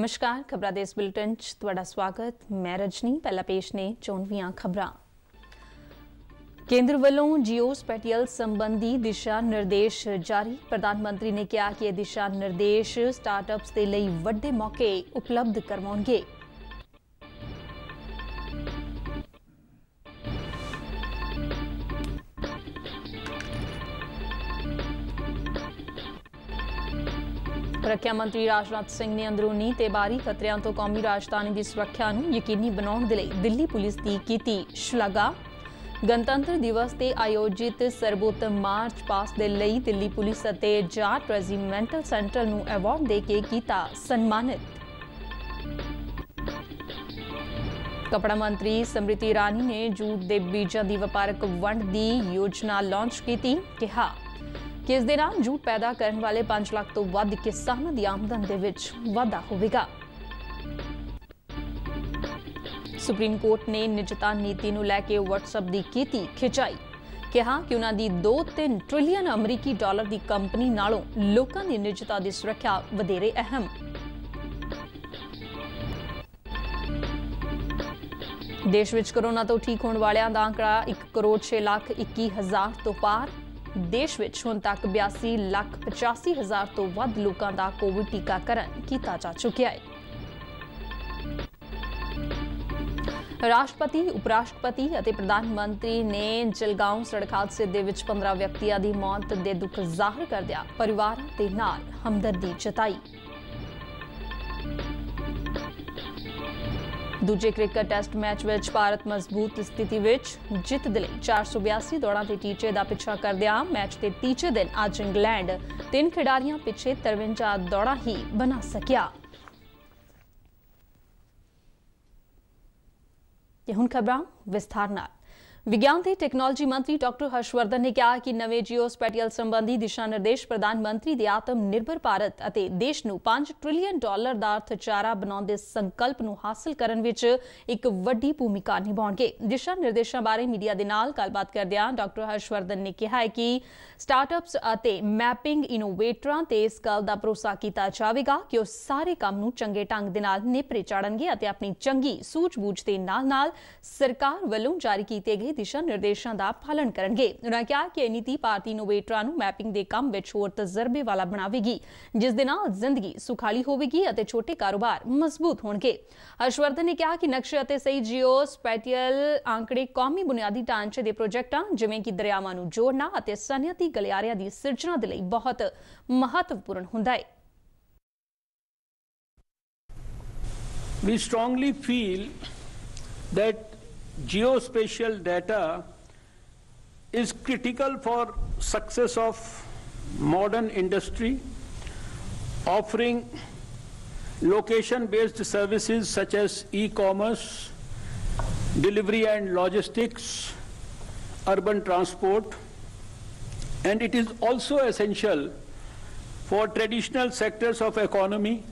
ਨਮਸਕਾਰ ਖਬਰਾਂ ਦੇ ਇਸ ਬੁਲੇਟਿਨ 'ਚ ਤੁਹਾਡਾ ਸਵਾਗਤ ਮੈਂ ਰਜਨੀ ਪਹਿਲਾ ਪੇਸ਼ ਨੇ ਚੋਣਵੀਆਂ ਖਬਰਾਂ ਕੇਂਦਰ ਵੱਲੋਂ ਜੀਓ ਸਪੈਟੀਅਲ ਸੰਬੰਧੀ ਦਿਸ਼ਾ ਨਿਰਦੇਸ਼ ਜਾਰੀ ਪ੍ਰਧਾਨ ਮੰਤਰੀ ਨੇ ਕਿਹਾ ਕਿ ਇਹ ਦਿਸ਼ਾ ਨਿਰਦੇਸ਼ ਸਟਾਰਟਅਪਸ ਦੇ ਲਈ ਵੱਡੇ ਮੌਕੇ ਉਪਲਬਧ ਕਰਵਾਉਣਗੇ ਰੱਖਿਆ ਮੰਤਰੀ ਰਾਜਨਾਥ ਸਿੰਘ ਨੇ ਅੰਦਰੂਨੀ ਤੇ ਬਾਹਰੀ ਖਤਰਿਆਂ ਤੋਂ ਕੌਮੀ ਰਾਜਧਾਨੀ ਦੀ ਸੁਰੱਖਿਆ ਨੂੰ ਯਕੀਨੀ ਬਣਾਉਣ ਦੇ ਲਈ ਦਿੱਲੀ ਪੁਲਿਸ ਦੀ ਕੀਤੀ ਸ਼ਲਾਘਾ ਗਣਤੰਤਰ ਦਿਵਸ ਤੇ ਆਯੋਜਿਤ ਸਰਬੋਤਮ ਮਾਰਚ ਪਾਸ ਦੇ ਲਈ ਦਿੱਲੀ ਪੁਲਿਸ ਅਤੇ ਜਾਟ ਰੈਜੀਮੈਂਟਲ ਸੈਂਟਰ ਨੂੰ ਅਵਾਰਡ ਦੇ ਕੇ ਕੀਤਾ ਸਨਮਾਨਿਤ ਕਪੜਾ ਮੰਤਰੀ ਸਮ੍ਰਿਤੀ ਰਾਣੀ ਨੇ ਜੂਟ ਦੇ ਬੀਜਾਂ ਦੀ ਵਪਾਰਕ ਵੰਡ ਦੀ ਯੋਜਨਾ ਲਾਂਚ ਕੀਤੀ ਕਿਹਾ ਕਿ ਇਸ ਦੇ ਨਾਲ ਜੂਟ ਪੈਦਾ ਕਰਨ ਵਾਲੇ 5 ਲੱਖ ਤੋਂ ਵੱਧ ਕਿਸਾਨਾਂ ਦੀ ਆਮਦਨ ਦੇ ਵਿੱਚ ਵਾਧਾ ਹੋਵੇਗਾ ਸੁਪਰੀਮ ਕੋਰਟ ਨੇ ਨਿਜਤਾ ਨੀਤੀ ਨੂੰ ਲੈ ਕੇ WhatsApp ਦੀ ਕੀਤੀ ਖਿਚਾਈ ਕਿਹਾ ਕਿ ਉਹਨਾਂ ਦੀ 2-3 ਟ੍ਰਿਲੀਅਨ ਅਮਰੀਕੀ ਡਾਲਰ ਦੀ ਕੰਪਨੀ ਨਾਲੋਂ ਲੋਕਾਂ ਦੀ ਨਿਜਤਾ ਦੀ ਸੁਰੱਖਿਆ ਵਧੇਰੇ ਅਹਿਮ ਦੇਸ਼ ਵਿੱਚ ਕਰੋਨਾ ਤੋਂ ਠੀਕ ਹੋਣ ਵਾਲਿਆਂ ਦਾ ਅੰਕੜਾ 1 ਕਰੋੜ 6 ਲੱਖ 21 ਹਜ਼ਾਰ ਤੋਂ ਪਾਰ ਦੇਸ਼ ਵਿੱਚ ਹੁਣ ਤੱਕ 82 ਲੱਖ 85 ਹਜ਼ਾਰ ਤੋਂ ਵੱਧ ਲੋਕਾਂ ਦਾ ਕੋਵਿਡ ਟੀਕਾਕਰਨ ਕੀਤਾ ਜਾ ਚੁੱਕਿਆ ਹੈ ਰਾਸ਼ਟਰਪਤੀ ਉਪ ਰਾਸ਼ਟਰਪਤੀ ਅਤੇ ਪ੍ਰਧਾਨ ਮੰਤਰੀ ਨੇ ਜਲਗਾਉਂ ਸੜਕ ਹਾਦਸੇ ਦੇ ਵਿੱਚ 15 ਵਿਅਕਤੀਆਂ ਦੀ ਮੌਤ ਦੇ ਦੁੱਖ ਜ਼ਾਹਰ ਕਰਦਿਆਂ ਪਰਿਵਾਰ ਦੇ ਨਾਲ ਹਮਦਰਦੀ ਜਤਾਈ ਦੂਜੇ ਕ੍ਰਿਕਟ ਟੈਸਟ ਮੈਚ ਵਿੱਚ ਭਾਰਤ ਮਜ਼ਬੂਤ ਸਥਿਤੀ ਵਿੱਚ ਜਿੱਤ ਦੇ ਲਈ 482 ਦੌੜਾਂ ਤੇ ਟੀਚੇ ਦਾ ਪਿੱਛਾ ਕਰਦਿਆਂ ਮੈਚ ਦੇ ਤੀਜੇ ਦਿਨ ਅੱਜ ਇੰਗਲੈਂਡ ਤਿੰਨ ਖਿਡਾਰੀਆਂ ਪਿੱਛੇ 53 ਦੌੜਾਂ ਹੀ ਬਣਾ ਸਕਿਆ ਇਹ ਹੁਣ ਖਬਰਾਂ ਵਿਸਥਾਰ ਨਾਲ ਵਿਗਿਆਨ ਤੇ ਟੈਕਨੋਲੋਜੀ ਮੰਤਰੀ ਡਾਕਟਰ ਹਰਸ਼ਵਰਧਨ ਨੇ ਕਿਹਾ ਕਿ ਨਵੇਂ ਸਪੈਟੀਅਲ ਸੰਬੰਧੀ ਦਿਸ਼ਾ ਨਿਰਦੇਸ਼ ਪ੍ਰਧਾਨ ਮੰਤਰੀ ਦੇ ਆਤਮ ਨਿਰਭਰ ਭਾਰਤ ਅਤੇ ਦੇਸ਼ ਨੂੰ 5 ਟ੍ਰਿਲੀਅਨ ਡਾਲਰ ਦਾ ਅਰਥਚਾਰਾ ਬਣਾਉਣ ਦੇ ਸੰਕਲਪ ਨੂੰ ਹਾਸਲ ਕਰਨ ਵਿੱਚ ਇੱਕ ਵੱਡੀ ਭੂਮਿਕਾ ਨਿਭਾਉਣਗੇ ਦਿਸ਼ਾ ਨਿਰਦੇਸ਼ਾਂ ਬਾਰੇ ਮੀਡੀਆ ਦੇ ਨਾਲ ਗੱਲਬਾਤ ਕਰਦਿਆਂ ਡਾਕਟਰ ਹਰਸ਼ਵਰਧਨ ਨੇ ਕਿਹਾ ਕਿ ਸਟਾਰਟਅਪਸ ਅਤੇ ਮੈਪਿੰਗ ਇਨੋਵੇਟਰਾਂ ਤੇ ਇਸ ਗੱਲ ਦਾ ਭਰੋਸਾ ਕੀਤਾ ਜਾਵੇਗਾ ਕਿ ਉਹ ਸਾਰੇ ਕੰਮ ਨੂੰ ਚੰਗੇ ਢੰਗ ਦੇ ਨਾਲ ਨਿਪਰੇ ਚਾੜਨਗੇ ਅਤੇ ਆਪਣੀ ਚੰਗੀ ਸੂਝ-ਬੂਝ ਦੇ ਨਾਲ-ਨਾਲ ਸਰਕਾਰ ਵੱਲੋਂ ਜਾਰੀ ਕੀਤੇ ਗਏ ਦੇ ਦਿਸ਼ਾ ਨਿਰਦੇਸ਼ਾਂ ਦਾ ਪਾਲਣ ਕਰਨਗੇ ਉਹਨਾਂ ਕਿਹਾ ਕਿ ਇਹ ਨੀਤੀ ਭਾਰਤੀ ਇਨੋਵੇਟਰਾਂ ਨੂੰ ਮੈਪਿੰਗ ਦੇ ਕੰਮ ਵਿੱਚ ਹੋਰ ਤਜਰਬੇ ਵਾਲਾ ਬਣਾਵੇਗੀ ਜਿਸ ਦੇ ਨਾਲ ਜ਼ਿੰਦਗੀ ਸੁਖਾਲੀ ਹੋਵੇਗੀ ਅਤੇ ਛੋਟੇ ਕਾਰੋਬਾਰ ਮਜ਼ਬੂਤ ਹੋਣਗੇ ਹਰਸ਼ਵਰਧਨ ਨੇ ਕਿਹਾ ਕਿ ਨਕਸ਼ੇ ਅਤੇ ਸਹੀ ਜੀਓ ਸਪੈਟੀਅਲ ਆંકੜੇ ਕੌਮੀ ਬੁਨਿਆਦੀ ਢਾਂਚੇ ਦੇ ਪ੍ਰੋਜੈਕਟਾਂ ਜਿਵੇਂ ਕਿ ਦਰਿਆਵਾਂ ਨੂੰ ਜੋੜਨਾ ਅਤੇ ਸਨਅਤੀ ਗਲਿਆਰਿਆਂ ਦੀ ਸਿਰਜਣਾ ਦੇ ਲਈ ਬਹੁਤ ਮਹੱਤਵਪੂਰਨ ਹੁੰਦਾ ਹੈ We strongly feel that geospatial data is critical for success of modern industry offering location-based services such as e-commerce, delivery and logistics, urban transport, and it is also essential for traditional sectors of economy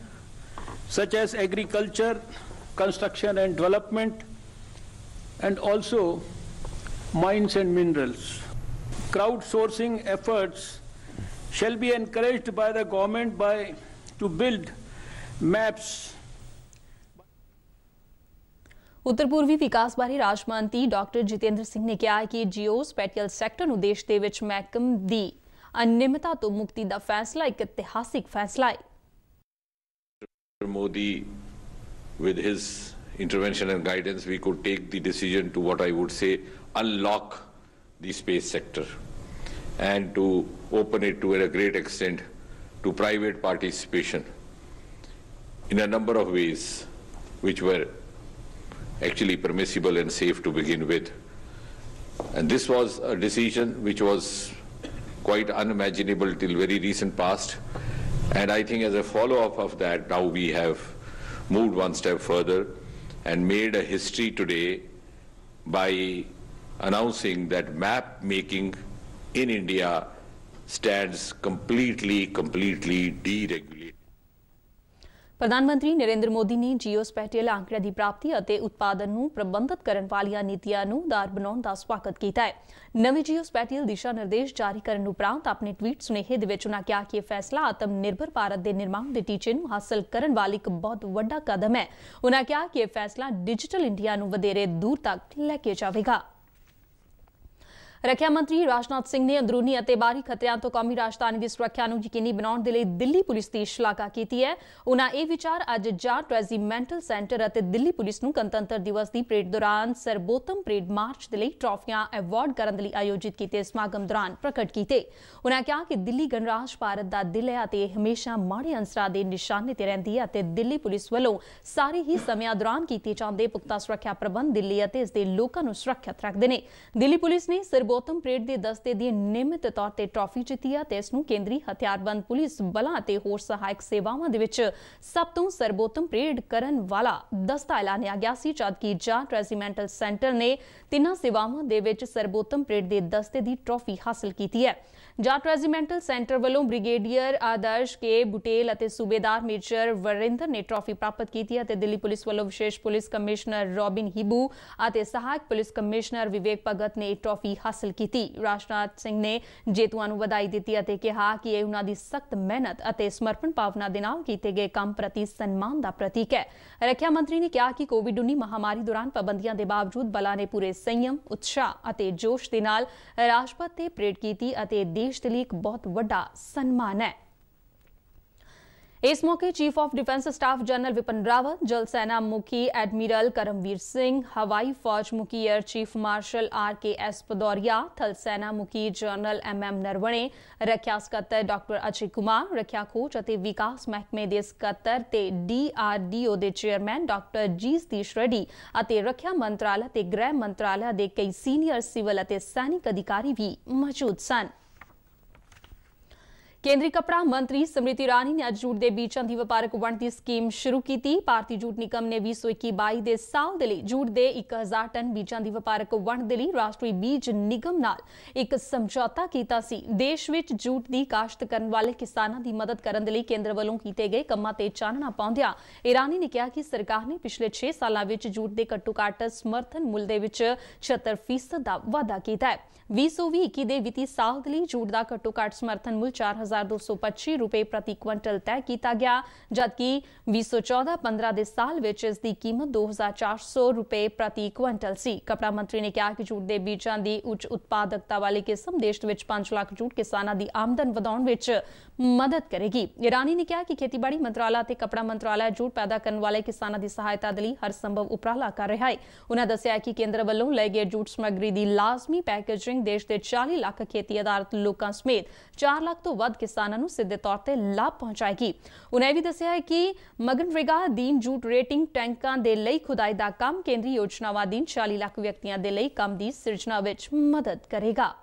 such as agriculture, construction and development, and also mines and minerals. Crowdsourcing efforts shall be encouraged by the government by to build maps ਉੱਤਰ ਪੂਰਬੀ ਵਿਕਾਸ ਬਾਰੇ ਰਾਜ ਮੰਤਰੀ doctor Jitendra Singh ਨੇ ਕਿਹਾ ਕਿ ਜੀਓਸਪੈਟੀਅਲ sector ਨੂੰ ਦੇਸ਼ ਦੇ ਵਿੱਚ ਮਹਿਕਮ ਦੀ ਅਨਿਮਤਾ ਤੋਂ ਮੁਕਤੀ ਦਾ ਫੈਸਲਾ ਇੱਕ ਇਤਿਹਾਸਿਕ ਫੈਸਲਾ ਹੈ Modi with his intervention and guidance, we could take the decision to what I would say unlock the space sector and to open it to a great extent to private participation in a number of ways which were actually permissible and safe to begin with. And this was a decision which was quite unimaginable till very recent past. And I think as a follow-up of that, now we have moved one step further and made a history today by announcing that map making in India stands completely, completely deregulated. ਪ੍ਰਧਾਨ ਮੰਤਰੀ ਨਰਿੰਦਰ ਮੋਦੀ ਨੇ JIO ਸਪੈਟੀਅਲ ਅੰਕੜਿਆਂ ਦੀ ਪ੍ਰਾਪਤੀ ਅਤੇ ਉਤਪਾਦਨ ਨੂੰ ਪ੍ਰਬੰਧਿਤ ਕਰਨ ਵਾਲੀਆਂ ਨੀਤੀਆਂ ਨੂੰ ਆਧਾਰ ਬਣਾਉਣ ਦਾ ਸਵਾਗਤ ਕੀਤਾ ਹੈ ਨਵੇਂ ਜੀਓ ਸਪੈਟੀਅਲ ਦਿਸ਼ਾ ਨਿਰਦੇਸ਼ ਜਾਰੀ ਕਰਨ ਉਪਰੰਤ ਆਪਣੇ ਟਵੀਟ ਸੁਨੇਹੇ ਦੇ ਵਿੱਚ ਉਹਨਾਂ ਕਿਹਾ ਕਿ ਇਹ ਫੈਸਲਾ ਆਤਮ ਨਿਰਭਰ ਭਾਰਤ ਦੇ ਨਿਰਮਾਣ ਦੇ ਟੀਚੇ ਨੂੰ ਹਾਸਲ ਕਰਨ ਵਾਲੀ ਇੱਕ ਬਹੁਤ ਵੱਡਾ ਕਦਮ ਹੈ ਉਹਨਾਂ ਕਿਹਾ ਕਿ ਇਹ ਫੈਸਲਾ ਡਿਜੀਟਲ ਇੰਡੀਆ ਨੂੰ ਵਧੇਰੇ ਦੂਰ ਤੱਕ ਲੈ ਕੇ ਜਾਵੇਗਾ ਰੱਖਿਆ ਮੰਤਰੀ ਰਾਜਨਾਥ ਸਿੰਘ ਨੇ ਅੰਦਰੂਨੀ ਅਤੇ ਬਾਹਰੀ ਖਤਰਿਆਂ ਤੋਂ ਕੌਮੀ ਰਾਜਧਾਨੀ ਦੀ ਸੁਰੱਖਿਆ ਨੂੰ ਯਕੀਨੀ ਬਣਾਉਣ ਦੇ ਲਈ ਦਿੱਲੀ ਪੁਲਿਸ ਦੀ ਸ਼ਲਾਘਾ ਕੀਤੀ ਹੈ ਉਹਨਾਂ ਇਹ ਵਿਚਾਰ ਅੱਜ ਜਾਟ ਰੈਜ਼ੀਮੈਂਟਲ ਸੈਂਟਰ ਅਤੇ ਦਿੱਲੀ ਪੁਲਿਸ ਨੂੰ ਗਣਤੰਤਰ ਦਿਵਸ ਦੀ ਪਰੇਡ ਦੌਰਾਨ ਸਰਬੋਤਮ ਪਰੇਡ ਮਾਰਚ ਦੇ ਲਈ ਟਰਾਫੀਆਂ ਅਵਾਰਡ ਕਰਨ ਦੇ ਲਈ ਆਯੋਜਿਤ ਕੀਤੇ ਸਮਾਗਮ ਦੌਰਾਨ ਪ੍ਰਗਟ ਕੀਤੇ ਉਹਨਾਂ ਕਿਹਾ ਕਿ ਦਿੱਲੀ ਗਣਰਾਜ ਭਾਰਤ ਦਾ ਦਿਲ ਹੈ ਅਤੇ ਹਮੇਸ਼ਾ ਮਾੜੇ ਅੰਸਰਾਂ ਦੇ ਨਿਸ਼ਾਨੇ ਤੇ ਰਹਿੰਦੀ ਹੈ ਅਤੇ ਦਿੱਲੀ ਪੁਲਿਸ ਵੱਲੋਂ ਸਾਰੇ ਹੀ ਸਮਿਆਂ ਦੌਰਾਨ ਕੀਤੇ ਜਾਂਦੇ ਪੁਖਤਾ ਸੁਰੱਖਿਆ ਪ੍ਰਬੰਧ ਦਿੱਲੀ ਅਤੇ ਇਸ ਦੇ ਲੋਕਾਂ ਨੂੰ ਸੁਰੱਖਿਅਤ ਰੱਖਦੇ ਨੇ ਦਿੱਲੀ ਪੁਲਿਸ ਨੇ ਸਰ ਗੌਤਮ ਪ੍ਰੇਡ ਦੇ ਦਸਤੇ ਦੀ ਨਿਯਮਿਤ ਤੌਰ ਤੇ ਟਰਾਫੀ ਜਿੱਤੀ ਆ ਤੇ ਇਸ ਨੂੰ ਕੇਂਦਰੀ ਹਥਿਆਰਬੰਦ ਪੁਲਿਸ ਬਲਾਂ ਅਤੇ ਹੋਰ ਸਹਾਇਕ ਸੇਵਾਵਾਂ ਦੇ ਵਿੱਚ ਸਭ ਤੋਂ ਸਰਬੋਤਮ ਪ੍ਰੇਡ ਕਰਨ ਵਾਲਾ ਦਸਤਾ ਐਲਾਨਿਆ ਗਿਆ ਸੀ ਜਦਕਿ ਜਾਟ ਰੈਜ਼ੀਮੈਂਟਲ ਸੈਂਟਰ ਨੇ ਤਿੰਨਾਂ ਸੇਵਾਵਾਂ ਦੇ ਵਿੱਚ ਸਰਬੋਤਮ ਪ੍ਰੇਡ ਦੇ ਦਸਤੇ ਦੀ ਟਰਾਫੀ ਹਾਸਲ ਕੀਤੀ ਹੈ ਜਾਟ ਰੈਜੀਮੈਂਟਲ ਸੈਂਟਰ ਵੱਲੋਂ ਬ੍ਰਿਗੇਡੀਅਰ ਆਦਰਸ਼ ਕੇ ਬੁਟੇਲ ਅਤੇ ਸੂਬੇਦਾਰ ਮੇਜਰ ਵਰਿੰਦਰ ਨੇ ਟਰਾਫੀ ਪ੍ਰਾਪਤ ਕੀਤੀ ਅਤੇ ਦਿੱਲੀ ਪੁਲਿਸ ਵੱਲੋਂ ਵਿਸ਼ੇਸ਼ ਪੁਲਿਸ ਕਮਿਸ਼ਨਰ ਰੋਬਿਨ ਹਿਬੂ ਅਤੇ ਸਹਾਇਕ ਪੁਲਿਸ ਕਮਿਸ਼ਨਰ ਵਿਵੇਕ ਭਗਤ ਨੇ ਟਰਾਫੀ ਹਾਸਲ ਕੀਤੀ ਰਾਸ਼ਨਾਥ ਸਿੰਘ ਨੇ ਜੇਤੂਆਂ ਨੂੰ ਵਧਾਈ ਦਿੱਤੀ ਅਤੇ ਕਿਹਾ ਕਿ ਇਹ ਉਹਨਾਂ ਦੀ ਸਖਤ ਮਿਹਨਤ ਅਤੇ ਸਮਰਪਣ ਭਾਵਨਾ ਦੇ ਨਾਲ ਕੀਤੇ ਗਏ ਕੰਮ ਪ੍ਰਤੀ ਸਨਮਾਨ ਦਾ ਪ੍ਰਤੀਕ ਹੈ ਰੱਖਿਆ ਮੰਤਰੀ ਨੇ ਕਿਹਾ ਕਿ ਕੋਵਿਡ-19 ਮਹਾਮਾਰੀ ਦੌਰਾਨ ਪਾਬੰਦੀਆਂ ਦੇ ਬਾਵਜੂਦ ਬਲਾ ਨੇ ਪੂਰੇ ਸੰਯਮ ਉਤਸ਼ਾਹ ਅਤੇ ਜੋਸ਼ ਦੇ ਨਾਲ ਰਾਸ਼ਪਥ ਤੇ ਪਰੇਡ ਕੀਤੀ ਅਤੇ ਦੇਸ਼ ਦੇ ਲਈ ਇੱਕ ਬਹੁਤ ਵੱਡਾ ਸਨਮਾਨ ਹੈ ਇਸ ਮੌਕੇ chief of defence staff general Vipin Rawat ਜਲ ਸੈਨਾ ਮੁਖੀ ਐਡਮਿਰਲ ਕਰਮਵੀਰ ਸਿੰਘ ਹਵਾਈ ਫੌਜ ਮੁਖੀ air chief marshal R K S Bhadauria ਥਲ ਸੈਨਾ ਮੁਖੀ ਜਨਰਲ ਐਮ ਐਮ ਨਰਵਣੇ ਰੱਖਿਆ ਸਕੱਤਰ ਡਾਕਟਰ ਅਜੀ ਕੁਮਾਰ ਰੱਖਿਆ ਖੋਜ ਅਤੇ ਵਿਕਾਸ ਮਹਿਕਮੇ ਦੇ ਸਕੱਤਰ ਤੇ ਡੀ ਡੀ ਆਰ ਓ ਦੇ ਚੇਅਰਮੈਨ ਡਾਕਟਰ ਜੀ ਸਤੀਸ਼ ਰੈਡੀ ਅਤੇ ਰੱਖਿਆ ਮੰਤਰਾਲਾ ਤੇ ਗ੍ਰਹਿ ਮੰਤਰਾਲਾ ਦੇ ਕਈ ਸੀਨੀਅਰ ਸਿਵਲ ਅਤੇ ਸੈਨਿਕ ਅਧਿਕਾਰੀ ਵੀ ਮੌਜੂਦ ਸਨ ਕੇਂਦਰੀ ਕਪੜਾ ਮੰਤਰੀ ਸਮ੍ਰਿਤੀ ਰਾਣੀ ਨੇ ਅੱਜ ਜੂਟ ਦੇ ਬੀਜਾਂ ਦੀ ਵਪਾਰਕ ਵੰਡ ਦੀ ਸਕੀਮ ਸ਼ੁਰੂ ਕੀਤੀ ਭਾਰਤੀ ਜੂਟ ਨਿਗਮ ਨੇ 2021-22 ਦੇ ਸਾਲ ਦੇ ਲਈ ਜੂਟ ਦੇ 1000 ਟਨ ਬੀਜਾਂ ਦੀ ਵਪਾਰਕ ਵੰਡ ਦੇ ਲਈ ਰਾਸ਼ਟਰੀ ਬੀਜ ਨਿਗਮ ਨਾਲ ਇੱਕ ਸਮਝੌਤਾ ਕੀਤਾ ਸੀ ਦੇਸ਼ ਵਿੱਚ ਜੂਟ ਦੀ ਕਾਸ਼ਤ ਕਰਨ ਵਾਲੇ ਕਿਸਾਨਾਂ ਦੀ ਮਦਦ ਕਰਨ ਦੇ ਲਈ ਕੇਂਦਰ ਵੱਲੋਂ ਕੀਤੇ ਗਏ ਕੰਮਾਂ ਤੇ ਚਾਨਣਾ ਪਾਉਂਦਿਆਂ ਇਰਾਨੀ ਨੇ ਕਿਹਾ ਕਿ ਸਰਕਾਰ ਨੇ ਪਿਛਲੇ 6 ਸਾਲਾਂ ਵਿੱਚ ਜੂਟ ਦੇ ਘੱਟੋ-ਘੱਟ ਸਮਰਥਨ ਮੁੱਲ ਦੇ ਵਿੱਚ 76% ਦਾ ਵਾਧਾ ਕੀਤਾ ਹੈ 2021 ਦੇ ਵਿੱਤੀ ਸਾਲ ਦੇ ਲਈ ਜੂਟ ਦਾ ਘੱਟੋ-ਘੱਟ ਸਮਰਥਨ ਮੁੱਲ 4 1225 ਰੁਪਏ ਪ੍ਰਤੀ ਕੁਇੰਟਲ ਤੈਅ ਕੀਤਾ ਗਿਆ ਜਦਕਿ 2014-15 ਦੇ ਸਾਲ ਵਿੱਚ ਇਸ ਦੀ ਕੀਮਤ 2400 ਰੁਪਏ ਪ੍ਰਤੀ ਕੁਇੰਟਲ ਸੀ ਕਪੜਾ ਮੰਤਰੀ ਨੇ ਕਿਹਾ ਕਿ ਜੂਟ ਦੇ ਬੀਜਾਂ ਦੀ ਉੱਚ ਉਤਪਾਦਕਤਾ ਵਾਲੀ ਕਿਸਮ ਦੇਸ਼ ਵਿੱਚ 5 ਲੱਖ ਜੂਟ ਕਿਸਾਨਾਂ ਦੀ ਆਮਦਨ ਵਧਾਉਣ ਵਿੱਚ ਮਦਦ ਕਰੇਗੀ ਇਰਾਨੀ ਨੇ ਕਿਹਾ ਕਿ ਖੇਤੀਬਾੜੀ ਮੰਤਰਾਲਾ ਤੇ ਕਪੜਾ ਮੰਤਰਾਲਾ ਜੂਟ ਪੈਦਾ ਕਰਨ ਵਾਲੇ ਕਿਸਾਨਾਂ ਦੀ ਸਹਾਇਤਾ ਦੇ ਲਈ ਹਰ ਸੰਭਵ ਉਪਰਾਲਾ ਕਰ ਰਿਹਾ ਹੈ ਉਹਨਾਂ ਦੱਸਿਆ ਕਿ ਕੇਂਦਰ ਵੱਲੋਂ ਲਏ ਗਏ ਜੂਟ ਸਮੱਗਰੀ ਦੀ ਲਾਜ਼ਮੀ ਪੈਕੇਜਿੰਗ ਦੇਸ਼ ਦੇ 40 ਲੱਖ ਖੇਤੀ ਆਧਾਰਿਤ ਲੋਕਾਂ ਸਮੇਤ 4 ਲੱਖ ਤੋਂ ਵੱਧ किसानों सीधे तौर पर लाभ पहुँचाएगी उन्हें भी दसिया है कि मगनरेगा अधीन जूट रेटिंग टैंक के लिए खुदाई का काम केंद्रीय योजनावा अधीन चाली लाख व्यक्तियों के लिए कम की सृजना में मदद करेगा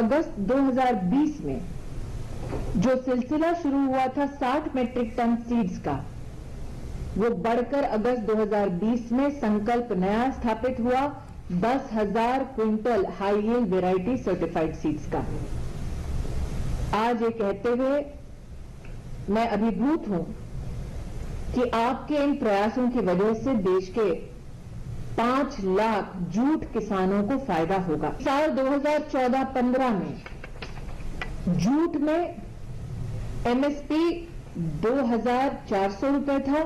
अगस्त 2020 में जो सिलसिला शुरू हुआ था 60 मेट्रिक टन सीड्स का वो बढ़कर अगस्त 2020 में संकल्प नया स्थापित हुआ दस हजार quintal high variety certified seeds का आज ये कहते हुए मैं अभिभूत हूं कि आपके इन प्रयासों की वजह से देश के पांच लाख जूट किसानों को फायदा होगा साल 2014-15 में जूट में एमएसपी दो हजार चार सौ रुपए था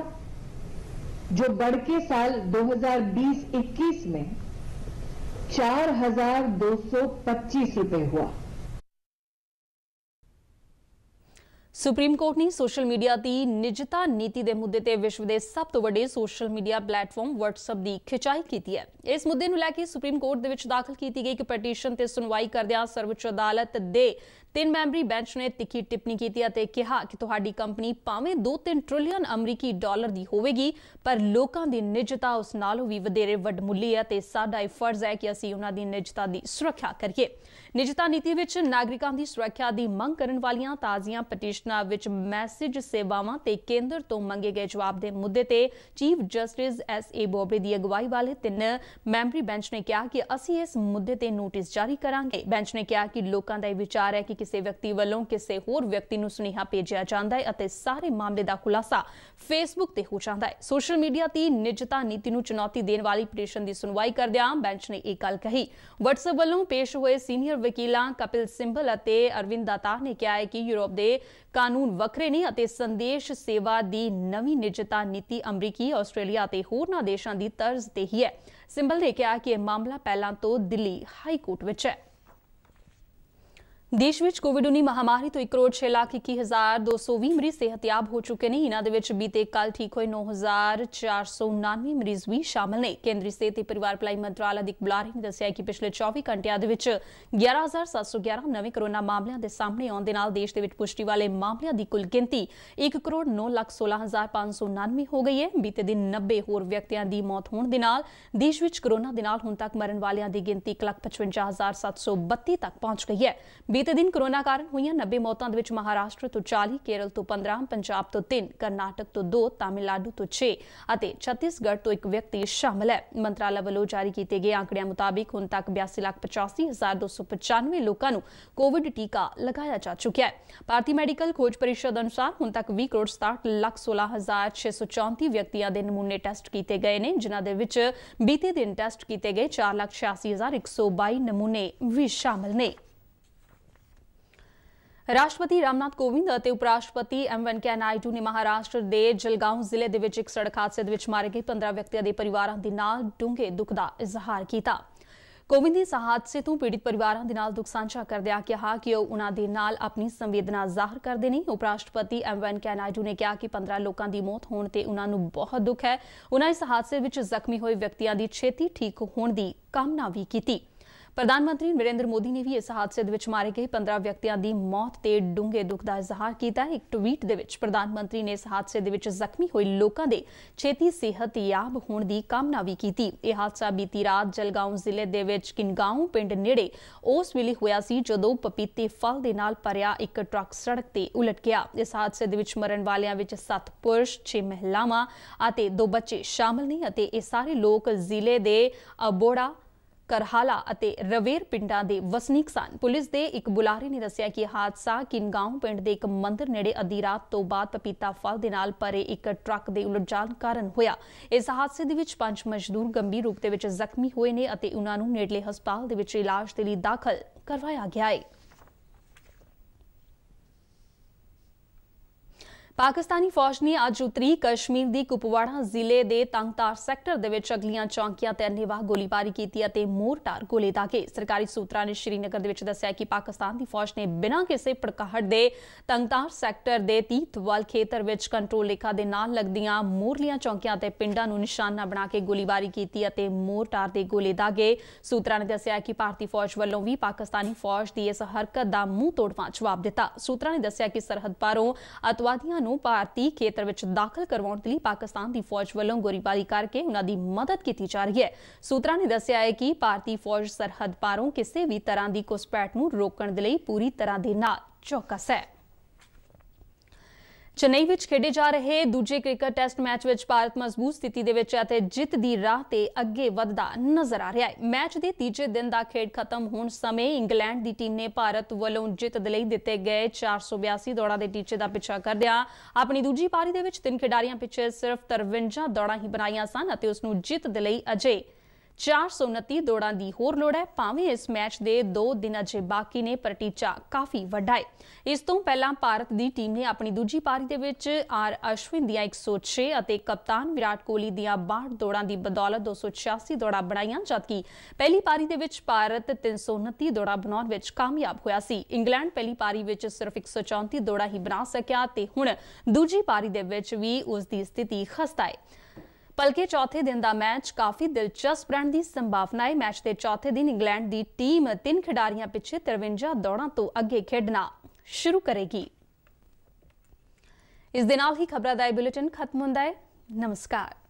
जो बढ़ के साल 2020-21 में चार हजार दो सौ पच्चीस रुपए हुआ ਸੁਪਰੀਮ ਕੋਰਟ ਨੇ ਸੋਸ਼ਲ ਮੀਡੀਆ ਦੀ ਨਿਜਤਾ ਨੀਤੀ ਦੇ ਮੁੱਦੇ ਤੇ ਵਿਸ਼ਵ ਦੇ ਸਭ ਤੋਂ ਵੱਡੇ ਸੋਸ਼ਲ ਮੀਡੀਆ ਪਲੇਟਫਾਰਮ WhatsApp ਦੀ ਖਿਚਾਈ ਕੀਤੀ ਹੈ ਇਸ ਮੁੱਦੇ ਨੂੰ ਲੈ ਕੇ ਸੁਪਰੀਮ ਕੋਰਟ ਦੇ ਵਿੱਚ ਦਾਖਲ ਕੀਤੀ ਗਈ ਇੱਕ ਪਟੀਸ਼ਨ ਤੇ ਸੁਣਵਾਈ ਕਰਦਿਆਂ ਸਰਵਉੱਚ ਅਦਾਲਤ ਦੇ ਤਿੰਨ ਮੈਂਬਰੀ ਬੈਂਚ ਨੇ ਤਿੱਖੀ ਟਿੱਪਣੀ ਕੀਤੀ ਅਤੇ ਕਿਹਾ ਕਿ ਤੁਹਾਡੀ ਕੰਪਨੀ ਭਾਵੇਂ 2-3 ਟ੍ਰਿਲੀਅਨ ਅਮਰੀਕੀ ਡਾਲਰ ਦੀ ਹੋਵੇਗੀ ਪਰ ਲੋਕਾਂ ਦੀ ਨਿਜਤਾ ਉਸ ਨਾਲੋਂ ਵੀ ਵਧੇਰੇ ਵੱਡਮੁੱਲੀ ਹੈ ਤੇ ਸਾਡਾ ਇਹ ਫਰਜ਼ ਹੈ ਕਿ ਅਸੀਂ ਉਹਨਾਂ ਦੀ ਨਿਜਤਾ ਦੀ ਸੁਰੱਖਿਆ ਕਰੀਏ ਨਿਜਤਾ ਨੀਤੀ ਵਿੱਚ ਨਾਗਰਿਕਾਂ ਦੀ ਸੁਰੱਖਿਆ ਦੀ ਮੰਗ ਕਰਨ ਵਾਲੀਆਂ ਤਾਜ਼ੀਆਂ ਪਟੀਸ਼ਨ ਯੋਜਨਾ ਵਿੱਚ ਮੈਸੇਜ ਸੇਵਾਵਾਂ ਤੇ ਕੇਂਦਰ ਤੋਂ ਮੰਗੇ ਗਏ ਜਵਾਬ ਦੇ ਮੁੱਦੇ ਤੇ chief justice S A Bobde ਦੀ ਅਗਵਾਈ ਵਾਲੇ ਤਿੰਨ ਮੈਂਬਰੀ ਬੈਂਚ ਨੇ ਕਿਹਾ ਕਿ ਅਸੀਂ ਇਸ ਮੁੱਦੇ ਤੇ ਨੋਟਿਸ ਜਾਰੀ ਕਰਾਂਗੇ ਬੈਂਚ ਨੇ ਕਿਹਾ ਕਿ ਲੋਕਾਂ ਦਾ ਇਹ ਵਿਚਾਰ ਹੈ ਕਿ ਕਿਸੇ ਵਿਅਕਤੀ ਵੱਲੋਂ ਕਿਸੇ ਹੋਰ ਵਿਅਕਤੀ ਨੂੰ ਸੁਨੇਹਾ ਭੇਜਿਆ ਜਾਂਦਾ ਹੈ ਅਤੇ ਸਾਰੇ ਮਾਮਲੇ ਦਾ ਖੁਲਾਸਾ ਫੇਸਬੁੱਕ ਤੇ ਹੋ ਜਾਂਦਾ ਹੈ ਸੋਸ਼ਲ ਮੀਡੀਆ ਦੀ ਨਿੱਜਤਾ ਨੀਤੀ ਨੂੰ ਚੁਣੌਤੀ ਦੇਣ ਵਾਲੀ ਪਟੀਸ਼ਨ ਦੀ ਸੁਣਵਾਈ ਕਰਦਿਆਂ ਬੈਂਚ ਨੇ ਇਹ ਗੱਲ ਕਹੀ WhatsApp ਵੱਲੋਂ ਪੇਸ਼ ਹੋਏ ਸੀਨੀਅਰ ਵਕੀਲਾਂ ਕਪਿਲ ਸਿੰਬਲ ਅਤੇ ਅਰਵਿੰਦ ਦਾਤਾ ਨੇ ਕਿਹਾ ਹੈ ਕਿ ਯੂਰਪ ਦੇ ਕਾਨੂੰਨ ਵੱਖਰੇ ਨੇ ਅਤੇ ਸੰਦੇਸ਼ ਸੇਵਾ ਦੀ ਨਵੀਂ ਨਿਜਤਾ ਨੀਤੀ ਅਮਰੀਕੀ ਆਸਟ੍ਰੇਲੀਆ ਅਤੇ ਹੋਰਨਾਂ ਦੇਸ਼ਾਂ ਦੀ ਤਰਜ਼ ਤੇ ਹੀ ਹੈ ਸਿੰਬਲ ਨੇ ਕਿਹਾ ਕਿ ਇਹ ਮਾਮਲਾ ਪਹਿਲਾਂ ਤੋਂ ਦਿੱਲੀ ਹਾਈ ਕੋਰਟ ਵਿੱਚ ਹੈ ਦੇਸ਼ ਵਿੱਚ ਕੋਵਿਡ-19 ਮਹਾਮਾਰੀ ਤੋਂ 1 ਕਰੋੜ 6 ਲੱਖ 21220 ਮਰੀਜ਼ ਸਿਹਤਯਾਬ ਹੋ ਚੁੱਕੇ ਨੇ ਇਹਨਾਂ ਦੇ ਵਿੱਚ ਬੀਤੇ ਕੱਲ ਠੀਕ ਹੋਏ 9499 ਮਰੀਜ਼ ਵੀ ਸ਼ਾਮਲ ਨੇ ਕੇਂਦਰੀ ਸਿਹਤ ਤੇ ਪਰਿਵਾਰ ਭਲਾਈ ਮੰਤਰਾਲਾ ਦੀ ਬੁਲਾਰੇ ਨੇ ਦੱਸਿਆ ਕਿ ਪਿਛਲੇ 24 ਘੰਟਿਆਂ ਦੇ ਵਿੱਚ 11711 ਨਵੇਂ ਕਰੋਨਾ ਮਾਮਲਿਆਂ ਦੇ ਸਾਹਮਣੇ ਆਉਣ ਦੇ ਨਾਲ ਦੇਸ਼ ਦੇ ਵਿੱਚ ਪੁਸ਼ਟੀ ਵਾਲੇ ਮਾਮਲਿਆਂ ਦੀ ਕੁੱਲ ਗਿਣਤੀ 1 ਕਰੋੜ 916599 ਹੋ ਗਈ ਹੈ ਬੀਤੇ ਦਿਨ 90 ਹੋਰ ਵਿਅਕਤੀਆਂ ਦੀ ਮੌਤ ਹੋਣ ਦੇ ਨਾਲ ਦੇਸ਼ ਵਿੱਚ ਕਰੋਨਾ ਦੇ ਨਾਲ ਹੁਣ ਤੱਕ ਮਰਨ ਵਾਲਿਆਂ ਦੀ ਗਿਣਤੀ 155732 ਤੱਕ ਪਹੁੰਚ ਗਈ ਹੈ ਬੀਤੇ ਦਿਨ ਕਰੋਨਾ ਕਾਰਨ ਹੋਈਆਂ 90 ਮੌਤਾਂ ਦੇ ਵਿੱਚ ਮਹਾਰਾਸ਼ਟਰ ਤੋਂ 40, ਕੇਰਲ ਤੋਂ 15, ਪੰਜਾਬ ਤੋਂ 3, ਕਰਨਾਟਕ ਤੋਂ 2, ਤਾਮਿਲਨਾਡੂ ਤੋਂ 6 ਅਤੇ ਛੱਤੀਸਗੜ੍ਹ ਤੋਂ ਇੱਕ ਵਿਅਕਤੀ ਸ਼ਾਮਲ ਹੈ ਮੰਤਰਾਲਾ ਵੱਲੋਂ ਜਾਰੀ ਕੀਤੇ ਗਏ ਆંકੜਿਆਂ ਮੁਤਾਬਿਕ ਹੁਣ ਤੱਕ 82,85,295 ਲੋਕਾਂ ਨੂੰ ਕੋਵਿਡ ਟੀਕਾ ਲਗਾਇਆ ਜਾ ਚੁੱਕਿਆ ਹੈ ਭਾਰਤੀ ਮੈਡੀਕਲ ਖੋਜ ਪਰਿਸ਼ਦ ਅਨੁਸਾਰ ਹੁਣ ਤੱਕ 20 ਕਰੋੜ 60 ਲੱਖ 16634 ਵਿਅਕਤੀਆਂ ਦੇ ਨਮੂਨੇ ਟੈਸਟ ਕੀਤੇ ਗਏ ਨੇ ਜਿਨ੍ਹਾਂ ਦੇ ਵਿੱਚ ਬੀਤੇ ਦਿਨ ਟੈਸਟ ਕੀਤੇ ਗਏ 486122 ਨਮੂਨੇ ਵੀ ਸ਼ਾਮਲ ਨੇ ਰਾਸ਼ਟਰਪਤੀ ਰਾਮਨਾਥ ਕੋਵਿੰਦ ਅਤੇ ਉਪ ਰਾਸ਼ਟਰਪਤੀ ਐਮ ਵੈਂਕਈਆ ਨਾਇਡੂ ਨੇ ਮਹਾਰਾਸ਼ਟਰ ਦੇ ਜਲਗਾਉਂ ਜ਼ਿਲ੍ਹੇ ਦੇ ਵਿੱਚ ਇੱਕ ਸੜਕ ਹਾਦਸੇ ਦੇ ਵਿੱਚ ਮਾਰੇ ਗਏ 15 ਵਿਅਕਤੀਆਂ ਦੇ ਪਰਿਵਾਰਾਂ ਦੇ ਨਾਲ ਡੂੰਘੇ ਦੁੱਖ ਦਾ ਇਜ਼ਹਾਰ ਕੀਤਾ ਕੋਵਿੰਦ ਨੇ ਹਾਦਸੇ ਤੋਂ ਪੀੜਿਤ ਪਰਿਵਾਰਾਂ ਦੇ ਨਾਲ ਦੁੱਖ ਸਾਂਝਾ ਕਰਦਿਆਂ ਕਿਹਾ ਕਿ ਉਹ ਉਹਨਾਂ ਦੇ ਨਾਲ ਆਪਣੀ ਸੰਵੇਦਨਾ ਜ਼ਾਹਰ ਕਰਦੇ ਨੇ ਉਪ ਰਾਸ਼ਟਰਪਤੀ ਐਮ ਵੈਂਕਈਆ ਨਾਇਡੂ ਨੇ ਕਿਹਾ ਕਿ 15 ਲੋਕਾਂ ਦੀ ਮੌਤ ਹੋਣ ਤੇ ਉਹਨਾਂ ਨੂੰ ਬਹੁਤ ਦੁੱਖ ਹੈ ਉਹਨਾਂ ਇਸ ਹਾਦਸੇ ਵਿੱਚ ਜ਼ਖਮੀ ਹੋਏ ਵਿਅਕਤੀਆਂ ਦੀ ਛੇਤੀ ਠੀਕ ਹੋਣ ਦੀ ਕਾਮਨਾ ਵੀ ਕੀਤੀ ਪ੍ਰਧਾਨ ਮੰਤਰੀ ਨਰਿੰਦਰ ਮੋਦੀ ਨੇ ਵੀ ਇਸ ਹਾਦਸੇ ਦੇ ਵਿੱਚ ਮਾਰੇ ਗਏ 15 ਵਿਅਕਤੀਆਂ ਦੀ ਮੌਤ ਤੇ ਡੂੰਘੇ ਦੁੱਖ ਦਾ ਇਜ਼ਹਾਰ ਕੀਤਾ ਇੱਕ ਟਵੀਟ ਦੇ ਵਿੱਚ ਪ੍ਰਧਾਨ ਮੰਤਰੀ ਨੇ ਇਸ ਹਾਦਸੇ ਦੇ ਵਿੱਚ ਜ਼ਖਮੀ ਹੋਏ ਲੋਕਾਂ ਦੇ ਛੇਤੀ ਸਿਹਤਯਾਬ ਹੋਣ ਦੀ ਕਾਮਨਾ ਵੀ ਕੀਤੀ ਇਹ ਹਾਦਸਾ ਬੀਤੀ ਰਾਤ ਜਲਗਾਉਂ ਜ਼ਿਲ੍ਹੇ ਦੇ ਵਿੱਚ ਕਿਨਗਾਉਂ ਪਿੰਡ ਨੇੜੇ ਉਸ ਵੇਲੇ ਹੋਇਆ ਸੀ ਜਦੋਂ ਪਪੀਤੇ ਫਲ ਦੇ ਨਾਲ ਭਰਿਆ ਇੱਕ ਟਰੱਕ ਸੜਕ ਤੇ ਉਲਟ ਗਿਆ ਇਸ ਹਾਦਸੇ ਦੇ ਵਿੱਚ ਮਰਨ ਵਾਲਿਆਂ ਵਿੱਚ 7 ਪੁਰਸ਼ 6 ਮਹਿਲਾਵਾਂ ਅਤੇ 2 ਬੱਚੇ ਸ਼ਾਮਲ ਨੇ ਅਤੇ ਇਹ ਸਾਰੇ ਲੋਕ ਜ਼ਿਲ੍ਹੇ ਦੇ ਅਬੋੜਾ ਕਰਹਾਲਾ ਅਤੇ ਰਵੇਰ ਪਿੰਡਾਂ ਦੇ ਵਸਨੀਕ ਸਨ ਪੁਲਿਸ ਦੇ ਇੱਕ ਬੁਲਾਰੇ ਨੇ ਦੱਸਿਆ ਕਿ ਹਾਦਸਾ ਕਿਨਗਾਉਂ ਪਿੰਡ ਦੇ ਇੱਕ ਮੰਦਿਰ ਨੇੜੇ ਅਧੀ ਰਾਤ ਤੋਂ ਬਾਅਦ ਪਪੀਤਾ ਫਲ ਦੇ ਨਾਲ ਪਰੇ ਇੱਕ ਟਰੱਕ ਦੇ ਉਲਟ ਜਾਣ ਕਾਰਨ ਹੋਇਆ ਇਸ ਹਾਦਸੇ ਦੇ ਵਿੱਚ ਪੰਜ ਮਜ਼ਦੂਰ ਗੰਭੀਰ ਰੂਪ ਦੇ ਵਿੱਚ ਜ਼ਖਮੀ ਹੋਏ ਨੇ ਅਤੇ ਉਹਨਾਂ ਨੂੰ ਨੇੜਲੇ ਹਸਪਤਾਲ ਦੇ ਵਿੱਚ ਇਲਾਜ ਦੇ ਲਈ ਦਾਖਲ ਕਰਵਾਇਆ ਗਿਆ ਹੈ ਪਾਕਿਸਤਾਨੀ ਫੌਜ ਨੇ ਅੱਜ ਉਤਰੀ ਕਸ਼ਮੀਰ ਦੀ ਕੁਪਵਾੜਾ ਜ਼ਿਲ੍ਹੇ ਦੇ ਤੰਗਤਾਰ ਸੈਕਟਰ ਦੇ ਵਿੱਚ ਅਗਲੀਆਂ ਚੌਂਕੀਆਂ ਤੇ ਅਨੇਵਾਹ ਗੋਲੀਬਾਰੀ ਕੀਤੀ ਅਤੇ ਮੋਰਟਾਰ ਗੋਲੇ ਦਾਗੇ ਸਰਕਾਰੀ ਸੂਤਰਾਂ ਨੇ ਸ਼੍ਰੀਨਗਰ ਦੇ ਵਿੱਚ ਦੱਸਿਆ ਕਿ ਪਾਕਿਸਤਾਨ ਦੀ ਫੌਜ ਨੇ ਬਿਨਾਂ ਕਿਸੇ ਪੜਕਾਹਟ ਦੇ ਤੰਗਤਾਰ ਸੈਕਟਰ ਦੇ ਤੀਤਵਾਲ ਖੇਤਰ ਵਿੱਚ ਕੰਟਰੋਲ ਰੇਖਾ ਦੇ ਨਾਲ ਲੱਗਦੀਆਂ ਮੋਰਲੀਆਂ ਚੌਂਕੀਆਂ ਤੇ ਪਿੰਡਾਂ ਨੂੰ ਨਿਸ਼ਾਨਾ ਬਣਾ ਕੇ ਗੋਲੀਬਾਰੀ ਕੀਤੀ ਅਤੇ ਮੋਰਟਾਰ ਦੇ ਗੋਲੇ ਦਾਗੇ ਸੂਤਰਾਂ ਨੇ ਦੱਸਿਆ ਕਿ ਭਾਰਤੀ ਫੌਜ ਵੱਲੋਂ ਵੀ ਪਾਕਿਸਤਾਨੀ ਫੌਜ ਦੀ ਇਸ ਹਰਕਤ ਦਾ ਮੂੰਹ ਤੋੜਵਾ ਜਵਾਬ ਦਿੱਤਾ ਸੂਤਰਾਂ ਨੇ ਦੱਸਿਆ ਕਿ ਸਰਹੱਦ ਪਾਰੋਂ ਅਤਵਾਦੀਆਂ ਨੂੰ ਭਾਰਤੀ ਖੇਤਰ ਵਿੱਚ ਦਾਖਲ ਕਰਵਾਉਣ ਲਈ ਪਾਕਿਸਤਾਨ ਦੀ ਫੌਜ ਵੱਲੋਂ ਗੋਰੀਬਾਰੀ ਕਰਕੇ ਉਹਨਾਂ ਦੀ ਮਦਦ ਕੀਤੀ ਜਾ ਰਹੀ ਹੈ ਸੂਤਰਾਂ ਨੇ ਦੱਸਿਆ ਹੈ ਕਿ ਭਾਰਤੀ ਫੌਜ ਸਰਹੱਦ ਪਾਰੋਂ ਕਿਸੇ ਵੀ ਤਰ੍ਹਾਂ ਦੀ ਕੁਸਪੈਟ ਨੂੰ ਰੋਕਣ ਦੇ ਲਈ ਪੂਰੀ ਤਰ੍ਹਾਂ ਦੇ ਨਾਲ ਚੌਕਸ ਹੈ ਚੇਨਈ ਵਿੱਚ ਖੇਡੇ ਜਾ ਰਹੇ ਦੂਜੇ ਕ੍ਰਿਕਟ ਟੈਸਟ ਮੈਚ ਵਿੱਚ ਭਾਰਤ ਮਜ਼ਬੂਤ ਸਥਿਤੀ ਦੇ ਵਿੱਚ ਹੈ ਤੇ ਜਿੱਤ ਦੀ ਰਾਹ ਤੇ ਅੱਗੇ ਵਧਦਾ ਨਜ਼ਰ ਆ ਰਿਹਾ ਹੈ ਮੈਚ ਦੇ ਤੀਜੇ ਦਿਨ ਦਾ ਖੇਡ ਖਤਮ ਹੋਣ ਸਮੇਂ ਇੰਗਲੈਂਡ ਦੀ ਟੀਮ ਨੇ ਭਾਰਤ ਵੱਲੋਂ ਜਿੱਤ ਦੇ ਲਈ ਦਿੱਤੇ ਗਏ 482 ਦੌੜਾਂ ਦੇ ਟੀਚੇ ਦਾ ਪਿੱਛਾ ਕਰਦਿਆਂ ਆਪਣੀ ਦੂਜੀ ਪਾਰੀ ਦੇ ਵਿੱਚ ਤਿੰਨ ਖਿਡਾਰੀਆਂ ਪਿੱਛੇ ਸਿਰਫ 53 ਦੌੜਾਂ ਹੀ ਬਣਾਈਆਂ ਸਨ ਅਤੇ ਉਸ ਨੂੰ ਜਿੱਤ ਦੇ ਲਈ ਅਜੇ 429 ਦੌੜਾਂ ਦੀ ਹੋਰ ਲੋੜ ਹੈ ਭਾਵੇਂ ਇਸ ਮੈਚ ਦੇ 2 ਦਿਨ ਅਜੇ ਬਾਕੀ ਨੇ ਪਰ ਟੀਚਾ ਕਾਫੀ ਵੱਡਾ ਹੈ ਇਸ ਤੋਂ ਪਹਿਲਾਂ ਭਾਰਤ ਦੀ ਟੀਮ ਨੇ ਆਪਣੀ ਦੂਜੀ ਪਾਰੀ ਦੇ ਵਿੱਚ ਆਰ ਅਸ਼ਵਿਨ ਦੀਆਂ 106 ਅਤੇ ਕਪਤਾਨ ਵਿਰਾਟ ਕੋਹਲੀ ਦੀਆਂ 62 ਦੌੜਾਂ ਦੀ ਬਦੌਲਤ 286 ਦੌੜਾਂ ਬਣਾਈਆਂ ਜਦਕਿ ਪਹਿਲੀ ਪਾਰੀ ਦੇ ਵਿੱਚ ਭਾਰਤ 329 ਦੌੜਾਂ ਬਣਾਉਣ ਵਿੱਚ ਕਾਮਯਾਬ ਹੋਇਆ ਸੀ ਇੰਗਲੈਂਡ ਪਹਿਲੀ ਪਾਰੀ ਵਿੱਚ ਸਿਰਫ 134 ਦੌੜਾਂ ਹੀ ਬਣਾ ਸਕਿਆ ਤੇ ਹੁਣ ਦੂਜੀ ਪਾਰੀ ਦੇ ਵਿੱਚ ਵੀ ਉਸ ਦੀ ਸਥਿਤੀ ਖਸਤਾ ਹੈ ਪਲਕੇ ਚੌਥੇ ਦਿਨ ਦਾ ਮੈਚ ਕਾਫੀ ਦਿਲਚਸਪ ਰਹਿਣ ਦੀ ਸੰਭਾਵਨਾ ਹੈ ਮੈਚ ਦੇ ਚੌਥੇ ਦਿਨ ਇੰਗਲੈਂਡ ਦੀ ਟੀਮ ਤਿੰਨ ਖਿਡਾਰੀਆਂ ਪਿੱਛੇ 53 ਦੌੜਾਂ ਤੋਂ ਅੱਗੇ ਖੇਡਣਾ ਸ਼ੁਰੂ ਕਰੇਗੀ ਇਸ ਦੇ ਨਾਲ ਹੀ ਖਬਰਾਂ ਦਾ ਇਹ ਬੁਲੇਟਿਨ ਖਤਮ ਹੁੰਦਾ ਹੈ ਨਮਸਕਾਰ